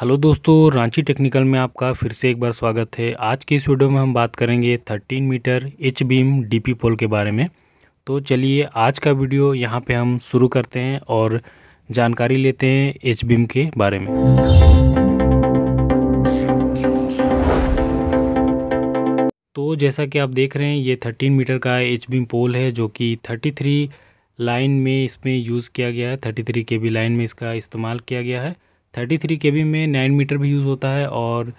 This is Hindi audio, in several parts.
हेलो दोस्तों रांची टेक्निकल में आपका फिर से एक बार स्वागत है आज के इस वीडियो में हम बात करेंगे 13 metre H beam DP pole के बारे में तो चलिए आज का वीडियो यहाँ पे हम शुरू करते हैं और जानकारी लेते हैं एच बीम के बारे में तो जैसा कि आप देख रहे हैं ये 13 मीटर का एच बीम पोल है जो कि 33 लाइन में इसमें यूज़ किया गया है थर्टी केबी लाइन में इसका इस्तेमाल किया गया है थर्टी थ्री के बी में नाइन मीटर भी यूज़ होता है और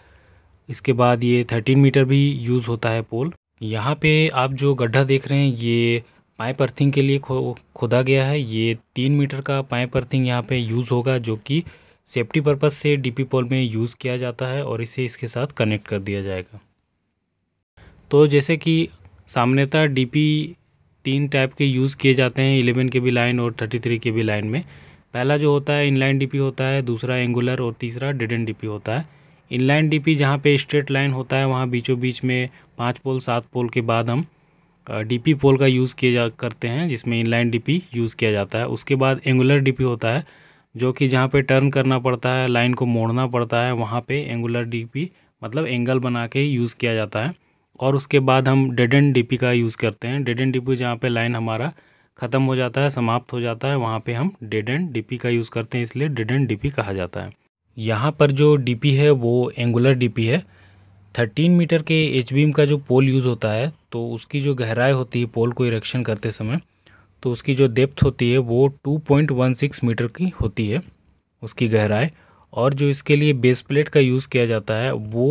इसके बाद ये थर्टीन मीटर भी यूज़ होता है पोल यहाँ पे आप जो गड्ढा देख रहे हैं ये पाइप अर्थिंग के लिए खो खोदा गया है ये तीन मीटर का पाइप अर्थिंग यहाँ पे यूज़ होगा जो कि सेफ्टी पर्पज़ से डीपी पोल में यूज़ किया जाता है और इसे इसके साथ कनेक्ट कर दिया जाएगा तो जैसे कि सामान्यतः डी तीन टाइप के यूज़ किए जाते हैं इलेवन के भी लाइन और थर्टी के भी लाइन में पहला जो होता है इनलाइन डीपी होता है दूसरा एंगुलर और तीसरा डिडन डीपी होता है इनलाइन डीपी जहाँ पे स्ट्रेट लाइन होता है वहाँ बीचों बीच में पाँच पोल सात पोल के बाद हम डीपी पोल का यूज़ किया जा करते हैं जिसमें इनलाइन डीपी यूज़ किया जाता है उसके बाद एंगुलर डीपी होता है जो कि जहाँ पे टर्न करना पड़ता है लाइन को मोड़ना पड़ता है वहाँ पे एंगुलर डीपी मतलब एंगल बना के यूज़ किया जाता है और उसके बाद हम डेड एंड डीपी का यूज़ करते हैं डेड एंड डीपी जहाँ पे लाइन हमारा ख़त्म हो जाता है समाप्त हो जाता है वहाँ पे हम डेड एंड डीपी का यूज़ करते हैं इसलिए डेड एंड डीपी कहा जाता है यहाँ पर जो डीपी है वो एंगुलर डीपी है थर्टीन मीटर के एच बीम का जो पोल यूज़ होता है तो उसकी जो गहराई होती है पोल को इरेक्शन करते समय तो उसकी जो डेप्थ होती है वो 2.16 मीटर की होती है उसकी गहराई और जो इसके लिए बेस प्लेट का यूज़ किया जाता है वो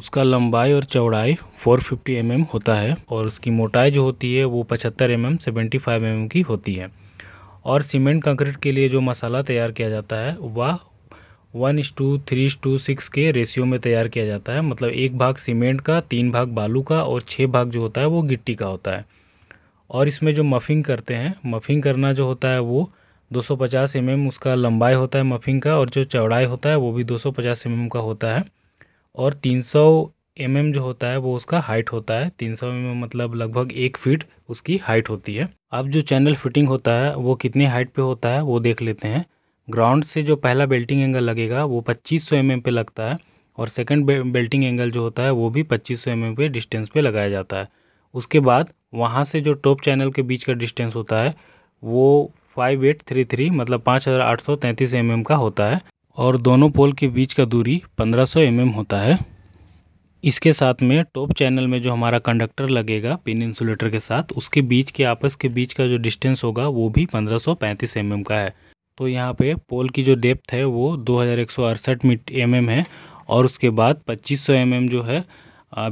उसका लंबाई और चौड़ाई 450 फिफ्टी mm होता है और उसकी मोटाई जो होती है वो 75 एम एम सेवेंटी फाइव की होती है और सीमेंट कंक्रीट के लिए जो मसाला तैयार किया जाता है वह one is to three is to six के रेशियो में तैयार किया जाता है मतलब एक भाग सीमेंट का तीन भाग बालू का और छः भाग जो होता है वो गिट्टी का होता है और इसमें जो मफिंग करते हैं मफिंग करना जो होता है वो 250 सौ mm उसका लंबाई होता है मफिंग का और जो चौड़ाई होता है वो भी 250 सौ mm का होता है और 300 सौ mm जो होता है वो उसका हाइट होता है 300 सौ mm मतलब लगभग एक फीट उसकी हाइट होती है अब जो चैनल फिटिंग होता है वो कितनी हाइट पे होता है वो देख लेते हैं ग्राउंड से जो पहला बेल्टिंग एंगल लगेगा वो 2500 सौ mm पे लगता है और सेकंड बेल्टिंग एंगल जो होता है वो भी 2500 सौ mm पे डिस्टेंस पे लगाया जाता है उसके बाद वहाँ से जो टॉप चैनल के बीच का डिस्टेंस होता है वो फाइव एट थ्री थ्री मतलब पाँच हज़ार आठ सौ तैंतीस एम एम का होता है और दोनों पोल के बीच का दूरी 1500 सौ mm होता है इसके साथ में टॉप चैनल में जो हमारा कंडक्टर लगेगा पिन इंसुलेटर के साथ उसके बीच के आपस के बीच का जो डिस्टेंस होगा वो भी 1535 सौ mm का है तो यहाँ पे पोल की जो डेप्थ है वो दो हज़ार mm है और उसके बाद 2500 सौ mm जो है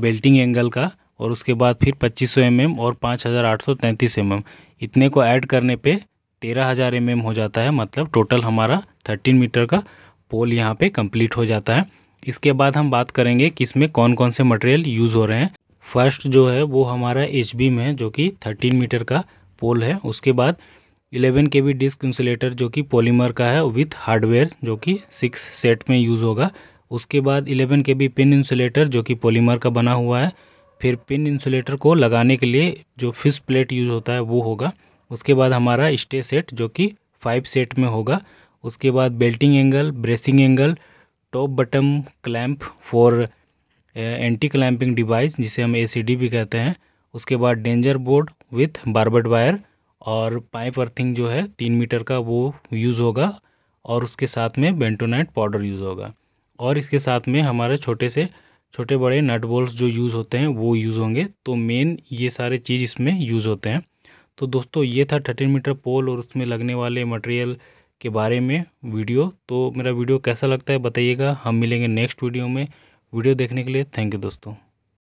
बेल्टिंग एंगल का और उसके बाद फिर 2500 सौ mm और 5833 हज़ार mm इतने को ऐड करने पे 13000 हज़ार mm हो जाता है मतलब टोटल हमारा 13 मीटर का पोल यहाँ पे कंप्लीट हो जाता है इसके बाद हम बात करेंगे कि इसमें कौन कौन से मटेरियल यूज़ हो रहे हैं फर्स्ट जो है वो हमारा एच बीम है जो कि थर्टीन मीटर का पोल है उसके बाद इलेवन के बी डिस्क इंसुलेटर जो कि पॉलीमर का है विथ हार्डवेयर जो कि सिक्स सेट में यूज़ होगा उसके बाद इलेवन के बी पिन इंसुलेटर जो कि पोलीमर का बना हुआ है फिर पिन इंसुलेटर को लगाने के लिए जो फिश प्लेट यूज़ होता है वो होगा उसके बाद हमारा स्टे सेट जो कि फाइव सेट में होगा उसके बाद belting angle bracing angle top bottom clamp for anti clamping device जिसे हम ए भी कहते हैं उसके बाद danger board with barbed wire और पाइप अर्थिंग जो है तीन मीटर का वो यूज़ होगा और उसके साथ में बेंटोनाइट पाउडर यूज़ होगा और इसके साथ में हमारे छोटे से छोटे बड़े नट बोल्ट जो यूज़ होते हैं वो यूज़ होंगे तो मेन ये सारे चीज़ इसमें यूज़ होते हैं तो दोस्तों ये था थर्टीन मीटर पोल और उसमें लगने वाले मटेरियल के बारे में वीडियो तो मेरा वीडियो कैसा लगता है बताइएगा हम मिलेंगे नेक्स्ट वीडियो में वीडियो देखने के लिए थैंक यू दोस्तों